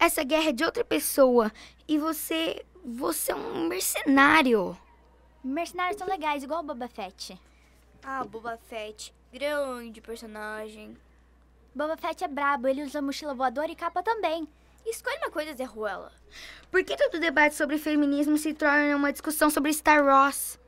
Essa guerra é de outra pessoa e você. Você é um mercenário. Mercenários são legais, igual o Boba Fett. Ah, Boba Fett. Grande personagem. Boba Fett é brabo, ele usa mochila voadora e capa também. Escolha uma coisa, Zé Por que todo debate sobre feminismo se torna uma discussão sobre Star Wars?